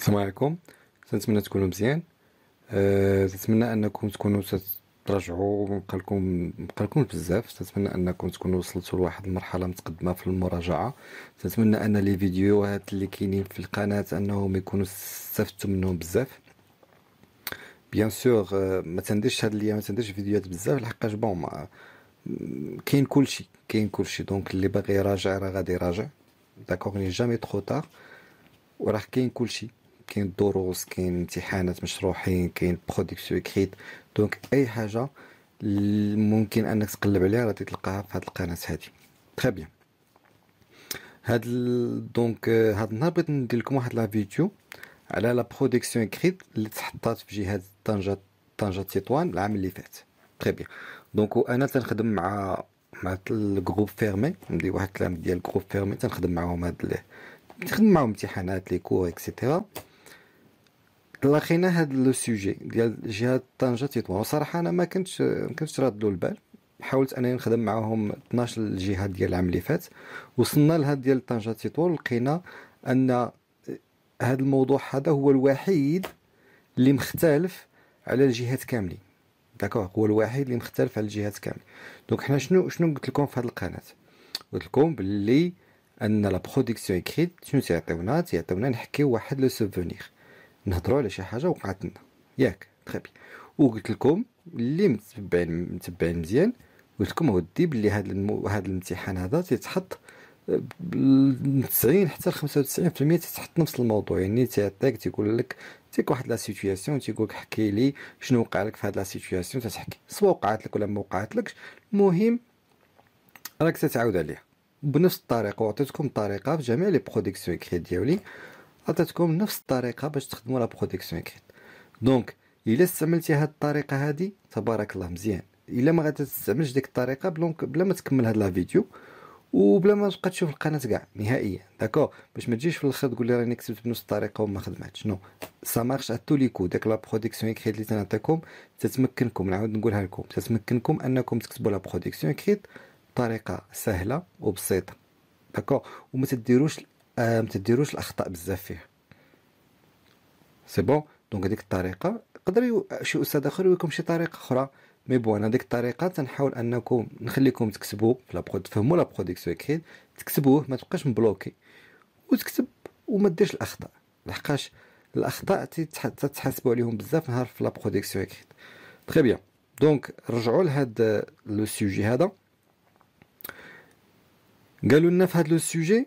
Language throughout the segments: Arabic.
السلام عليكم نتمنى تكونوا مزيان نتمنى أه انكم تكونوا تراجعوا مبقالكم مبقالكم بزاف نتمنى انكم تكونوا وصلتوا لواحد المرحله متقدمه في المراجعه نتمنى ان لي فيديوهات اللي كاينين في القناه انهم يكونوا استفدتوا منهم بزاف بيان سور euh, ما تنديرش هاد الايام ما تنديرش فيديوهات بزاف لحقاش بون كاين كلشي كاين كلشي دونك اللي باغي يراجع راه غادي يراجع داكوغ ني جامي ترو تار وراه كاين كلشي كاين دروس كاين امتحانات مشروحين كاين برودكسيون اكريت دونك اي حاجه ممكن انك تقلب عليها غادي تلقاها في هاد القناه هادي تري بيان هاد دونك آه، هاد النهار بغيت ندير لكم واحد لا فيديو على لا برودكسيون اكريت اللي تحطات في جهاز طنجه طنجه تطوان العام اللي فات تري بيان دونك وانا تنخدم مع مع الجروب فيرمي ندير واحد الكلام ديال الجروب فيرمي تنخدم معاهم هاد تخدم معاهم امتحانات لي كور اكسيتيرا تلاقينا هذا لو سوجي ديال جهه طنجه تطوان وصراحه انا ما كنتش ما كنتش راد البال حاولت انني نخدم معاهم 12 الجهه ديال العام اللي فات وصلنا لهاد ديال طنجه تطوان لقينا ان هذا الموضوع هذا هو الوحيد اللي مختلف على الجهات كاملين داكوغ هو الوحيد اللي مختلف على الجهات كاملين دونك حنا شنو شنو قلت لكم في هذه القناه قلت لكم باللي ان لا برودكسيون اكريت شنو تيعطيونا تيعطيونا نحكي واحد لو سوفونير نهضروا على شي حاجه وقعت لنا ياك تخبي وقلت لكم اللي متبعين متبعين مزيان قلت لكم اودي بلي هذا المو... هذا الامتحان هذا تيتحط من آه، 90 حتى ل 95% تيتحط نفس الموضوع يعني تيعطيك تيقول لك تيك واحد لا سيتوياسيون تيقول لك حكي لي شنو وقع لك في هاد لا سيتوياسيون تتحكي سواء وقعت لك ولا ما وقعت لكش المهم راك تتعاود عليها بنفس الطريقه وعطيتكم الطريقه في جميع لي بروديكسيون كري ديالي عطاتكم نفس الطريقه باش تخدموا لا بروديكسيون اكريت دونك الا استعملتي هاد الطريقه هادي تبارك الله مزيان الا ما غتستعملش ديك الطريقه بلونك بلا ما تكمل هاد لا فيديو وبلا ما تبقى تشوف القناه كاع نهائيا داكو باش ما تجيش في الاخر تقول لي راني كتبت بنفس الطريقه وما خدمتش نو سا مارش لي كو داك لا برودكسيون اكريت اللي تنعطيكم تتمكنكم نعاود نقولها لكم تتمكنكم انكم تكتبوا لا برودكسيون اكريت بطريقه سهله وبسيطه داكو وما تديروش آه، ما تديروش الاخطاء بزاف فيه سي بون دونك هذيك الطريقه يقدر شي استاذ اخر يوريكم شي طريقه اخرى مي بون هذيك الطريقه تنحاول انكم نخليكم تكتبوا في لابخو تفهموا لا برودكسيون كريد تكتبوه ما تبقاش مبلوكي وتكتب وما ديرش الاخطاء لحقاش الاخطاء تتحاسبوا عليهم بزاف نهار في لا برودكسيون كريد تري بيان دونك رجعوا لهاد لو سوجي هذا قالوا لنا في هاد لو سوجي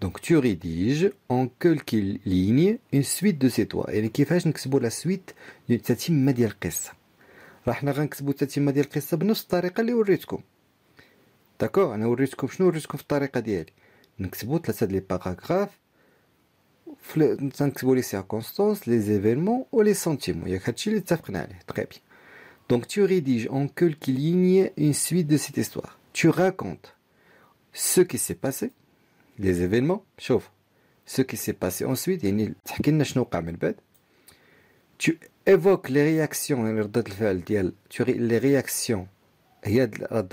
Donc tu rédiges en quelques lignes une suite de cette histoire et le qu'est-ce que c'est pour la suite de cette immédiate histoire. Là, maintenant, que c'est pour cette immédiate histoire, nous nous taraquons les horizons. D'accord, on les horizons, nous nous horizons, nous taraquons d'ailleurs. Que c'est pour les paragraphes, que c'est pour les circonstances, les événements ou les sentiments. Il y a qu'ici les différents. Très bien. Donc tu rédiges en quelques lignes une suite de cette histoire. Tu racontes ce qui s'est passé les événements, شوف qui كي سي passé ensuite, tu évoques les réactions les tu les réactions هي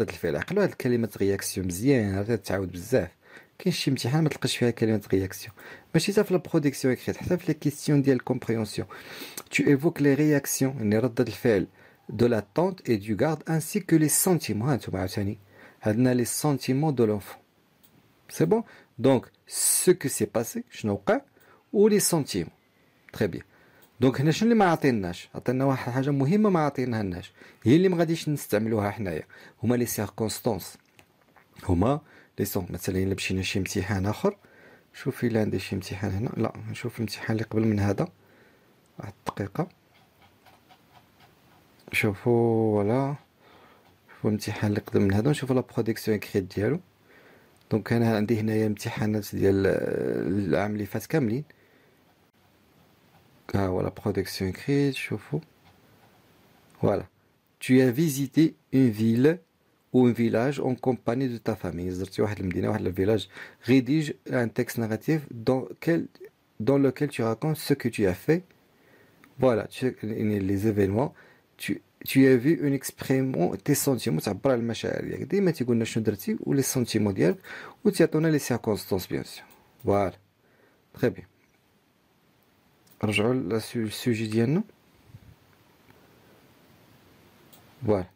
الفعل عقلوا هاد رياكسيون مزيان تعاود بزاف كاين شي امتحان ما tu évoques les réactions يعني la الفعل de et du garde ainsi que les sentiments hein, les sentiments de l'enfant C'est bon Donc, ce qui s'est passé, ou les sentiments. Très bien. دونك هنا شنو اللي ما عطيناش عطينا واحد حاجه مهمه ما عطيناهاش هي اللي ما غاديش نستعملوها حنايا هما لي سيركونستانس هما لي سون مثلا الا مشينا شي امتحان اخر شوفي الا عندي شي امتحان هنا لا نشوف الامتحان اللي قبل من هذا واحد الدقيقه شوفوا ولا شوفوا الامتحان اللي قبل من هذا نشوفوا لا برودكسيون اكريت ديالو Donc, j'ai عندي un petit ديال de la فات écrite. Voilà, tu as visité une ville ou un village en compagnie de ta famille زرتي village rédige un texte narratif dans dans lequel tu racontes ce que tu as fait voilà tu, les événements tu tu as vu une expression tes sentiments Tu as le il des tu as une ou les sentiments d'hier ou tu as donné les circonstances bien sûr voilà très bien sur le sujet de non voilà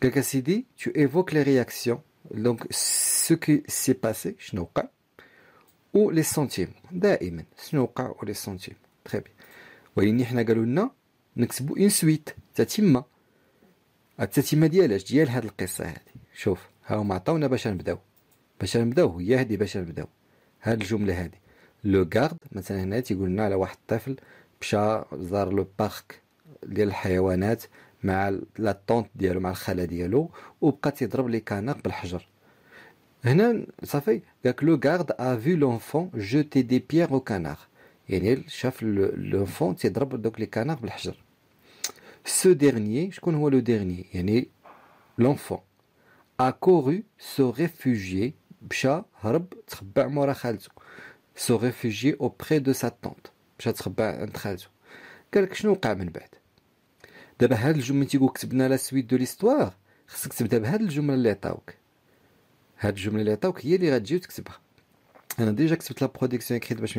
quelqu'un s'est dit tu évoques les réactions donc ce qui s'est passé je n'ai pas ou les sentiments d'ailleurs je n'ai pas ou les sentiments très bien voyez ni rien à نكتبوا اون سويت تتمه التتمه ديالاش ديال هاد القصه هادي شوف ها هما عطاونا باش نبداو باش نبداو هي هادي باش نبداو هاد الجمله هادي لو غارد مثلا هنا تيقول لنا على واحد الطفل مشى زار لو بارك ديال الحيوانات مع لا طونت ديالو مع الخاله ديالو وبقى تيضرب لي كانق بالحجر هنا صافي قالك لو غارد ا في لونفون جوتي دي بيير او كانار يعني شاف لونفون تيضرب دوك لي كانار بالحجر ce dernier, je connais le dernier, l'enfant, a couru se réfugier, se réfugier auprès de sa tante. Quelque chose شنو a من la دابا هاد الجمله تيقول de لا سويت دو ليستوار خصك تبدا بهاد الجمله اللي عطاوك هاد الجمله اللي عطاوك هي اللي غتجي وتكتبها انا ديجا كتبت لا كريت باش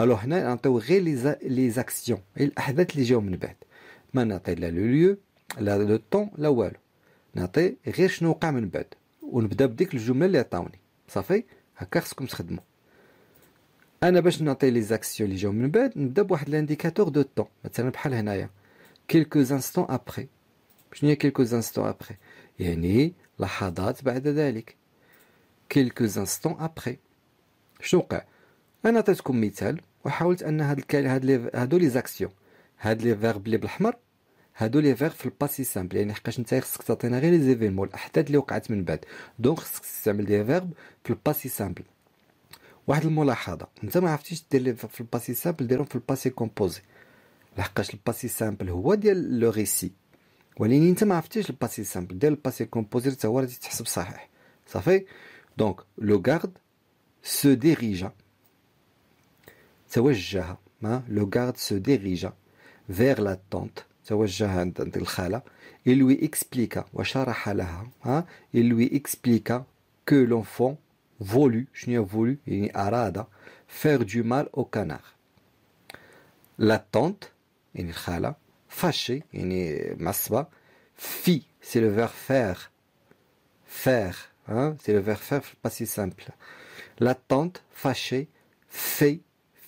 الو هنا نعطيو غير لي زاكسيون الاحداث اللي جاو من بعد ما نعطي لا لو ليو لا لو طون لا والو نعطي غير شنو وقع من بعد ونبدا بديك الجمله اللي عطاوني صافي هكا خصكم تخدموا انا باش نعطي لي زاكسيون اللي جاو من بعد نبدا بواحد لانديكاتور دو طون مثلا بحال هنايا كيلكو انستون ابري شنو هي كيلكو انستون ابري يعني لحظات بعد ذلك كيلكو انستون ابري شنو وقع انا عطيتكم مثال وحاولت ان هاد الكال هاد لي هادو لي زاكسيون هاد لي فيرب لي بالاحمر هادو لي فيرب في الباسي سامبل يعني حقاش نتا خصك تعطينا غير لي زيفينمون الاحداث اللي وقعت من بعد دونك خصك تستعمل لي فيرب في الباسي سامبل واحد الملاحظه انت ما عرفتيش دير لي في الباسي سامبل ديرهم في الباسي كومبوزي لحقاش الباسي سامبل هو ديال لو ريسي ولكن انت ما عرفتيش الباسي سامبل ديال الباسي كومبوزي حتى هو تحسب صحيح صافي دونك لو غارد سو ديريجا le garde se dirigea vers la tante et lui expliqua il lui expliqua que l'enfant voulut voulu arada faire du mal au canard la tante fâchée fit c'est le verbe faire faire hein, c'est le verbe faire pas si simple la tante fâchée fait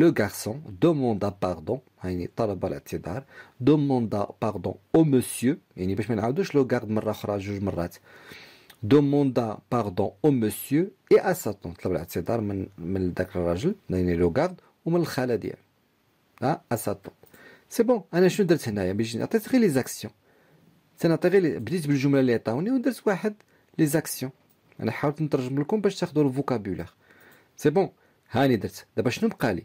le garçon demanda pardon يعني طلب الاعتذار demanda pardon au monsieur يعني باش ما نعاودوش لو كارد مره اخرى جوج مرات demanda pardon au monsieur et à sa tante طلب الاعتذار من من ذاك الراجل يعني لو garde ومن الخاله ديالو ها à sa tante سي بون انا شنو درت هنايا باش عطيت غير لي زاكسيون نعطي غير بديت بالجمله اللي عطاوني ودرت واحد لي زاكسيون انا حاولت نترجم لكم باش تاخذوا الفوكابولير سي بون هاني درت دابا شنو بقالي؟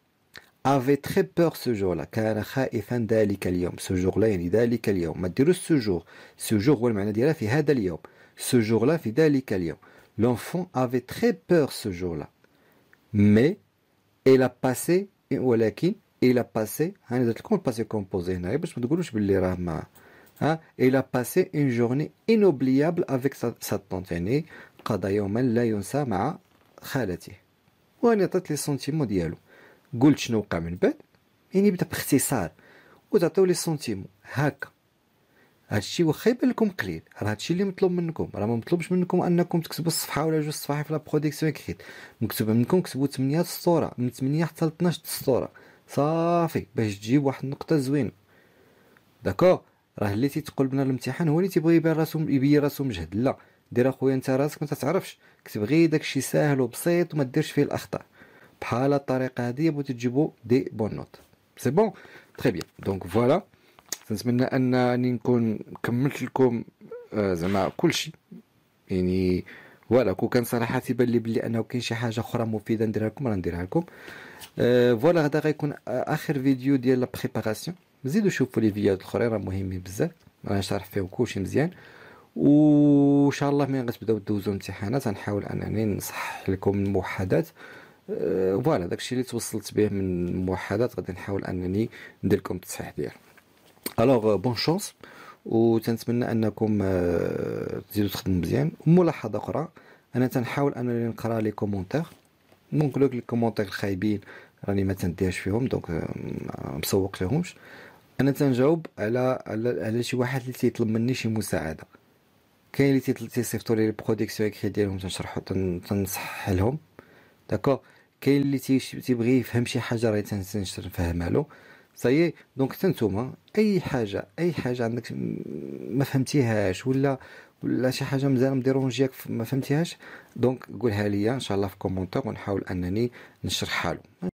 avait très peur ce jour-là ce jour-là il ذلك ce jour ce jour هو ce jour-là l'enfant avait très peur ce jour-là mais il a passé il a passé il hein, a passé hein, avec il hein, a passé une journée inoubliable avec sa, tante قلت شنو وقع من بعد يعني بدا باختصار وتعطيو لي سونتيمو هكا هادشي واخا يبان لكم قليل راه هادشي اللي مطلوب منكم راه ما مطلوبش منكم انكم تكتبوا الصفحه ولا جوج صفحات في لا برودكسيون كريت مكتوب منكم كتبوا 8 السطوره من 8 حتى ل 12 السطوره صافي باش تجيب واحد النقطه زوينه داكو راه اللي تيتقول بنا الامتحان هو اللي تيبغي يبين راسو يبين راسو مجهد لا دير اخويا انت راسك ما تعرفش كتب غير داكشي ساهل وبسيط وما ديرش فيه الاخطاء بحال الطريقه هذه تجيبوا دي بون نوت سي بون تري بيان دونك فوالا نتمنى انني نكون كملت لكم آه، زعما كلشي يعني فوالا كون كان صراحه تيبان لي بلي انه كاين شي حاجه اخرى مفيده نديرها لكم راه نديرها لكم فوالا آه، غدا غيكون آه، اخر فيديو ديال لا بريباراسيون زيدوا شوفوا لي فيديوهات الاخرين راه مهمين بزاف راه نشرح فيهم كلشي مزيان وان شاء الله ملي غتبداو دوزو الامتحانات غنحاول انني نصحح لكم الموحدات أه، فوالا داكشي اللي توصلت به من الموحدات غادي نحاول انني ندير لكم التصحيح ديالو الوغ بون شونس وتنتمنى انكم آه، تزيدوا تخدموا مزيان وملاحظه اخرى انا تنحاول انني نقرا لي كومونتير دونك لوك لي كومونتير الخايبين راني ما تنديهاش فيهم دونك آه، مسوق لهمش انا تنجاوب على على, على شي واحد اللي تيطلب مني شي مساعده كاين اللي تيصيفطوا لي لي اكري ديالهم تنشرحو تنصحح لهم داكور كاين اللي تيبغي يفهم شي حاجه راه تنشر نفهمها له صاي دونك حتى نتوما اي حاجه اي حاجه عندك ما فهمتيهاش ولا ولا شي حاجه مزال مديرونجياك ما فهمتيهاش دونك قولها ليا ان شاء الله في كومونتير ونحاول انني نشرحها له